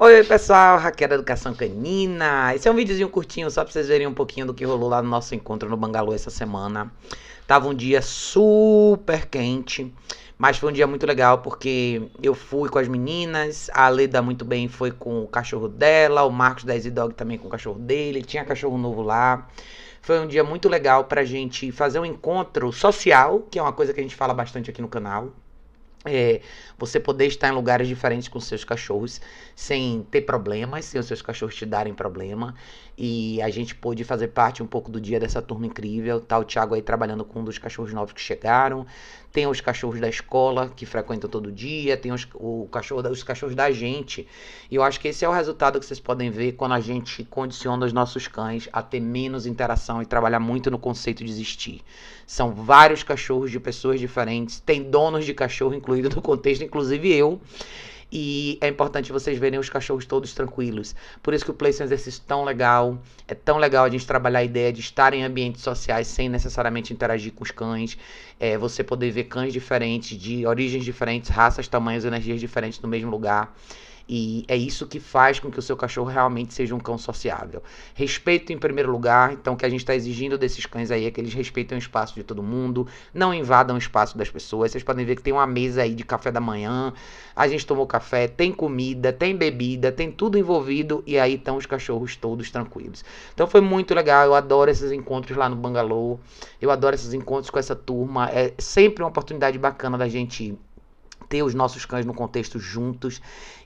Oi pessoal, Raquel da Educação Canina. Esse é um videozinho curtinho só pra vocês verem um pouquinho do que rolou lá no nosso encontro no Bangalô essa semana. Tava um dia super quente, mas foi um dia muito legal porque eu fui com as meninas, a Leda muito bem foi com o cachorro dela, o Marcos da Easy Dog também com o cachorro dele, tinha cachorro novo lá. Foi um dia muito legal pra gente fazer um encontro social, que é uma coisa que a gente fala bastante aqui no canal é, você poder estar em lugares diferentes com seus cachorros sem ter problemas, sem os seus cachorros te darem problema. E a gente pôde fazer parte um pouco do dia dessa turma incrível. Tá o Thiago aí trabalhando com um dos cachorros novos que chegaram. Tem os cachorros da escola que frequentam todo dia. Tem os, o cachorro, os cachorros da gente. E eu acho que esse é o resultado que vocês podem ver quando a gente condiciona os nossos cães a ter menos interação e trabalhar muito no conceito de existir. São vários cachorros de pessoas diferentes. Tem donos de cachorro, inclusive incluído no contexto, inclusive eu. E é importante vocês verem os cachorros todos tranquilos. Por isso que o place é um exercício tão legal. É tão legal a gente trabalhar a ideia de estar em ambientes sociais sem necessariamente interagir com os cães. É, você poder ver cães diferentes, de origens diferentes, raças, tamanhos, energias diferentes no mesmo lugar. E é isso que faz com que o seu cachorro realmente seja um cão sociável. Respeito em primeiro lugar, então o que a gente está exigindo desses cães aí é que eles respeitem o espaço de todo mundo, não invadam o espaço das pessoas. Vocês podem ver que tem uma mesa aí de café da manhã, a gente tomou café, tem comida, tem bebida, tem tudo envolvido e aí estão os cachorros todos tranquilos. Então foi muito legal, eu adoro esses encontros lá no Bangalô, eu adoro esses encontros com essa turma, é sempre uma oportunidade bacana da gente ter os nossos cães no contexto juntos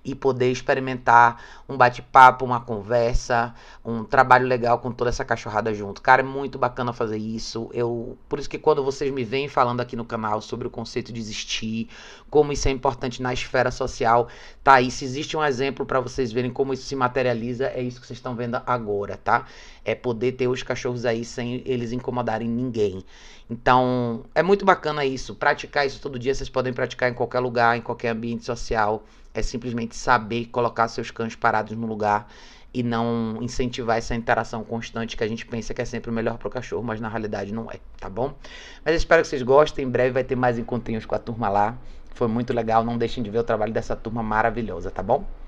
e poder experimentar um bate-papo, uma conversa, um trabalho legal com toda essa cachorrada junto. Cara, é muito bacana fazer isso. Eu, por isso que quando vocês me vêm falando aqui no canal sobre o conceito de existir, como isso é importante na esfera social, tá aí se existe um exemplo para vocês verem como isso se materializa, é isso que vocês estão vendo agora, tá? É poder ter os cachorros aí sem eles incomodarem ninguém. Então, é muito bacana isso. Praticar isso todo dia, vocês podem praticar em qualquer lugar, em qualquer ambiente social. É simplesmente saber colocar seus cães parados no lugar e não incentivar essa interação constante que a gente pensa que é sempre o melhor para o cachorro, mas na realidade não é, tá bom? Mas espero que vocês gostem. Em breve vai ter mais encontrinhos com a turma lá. Foi muito legal. Não deixem de ver o trabalho dessa turma maravilhosa, tá bom?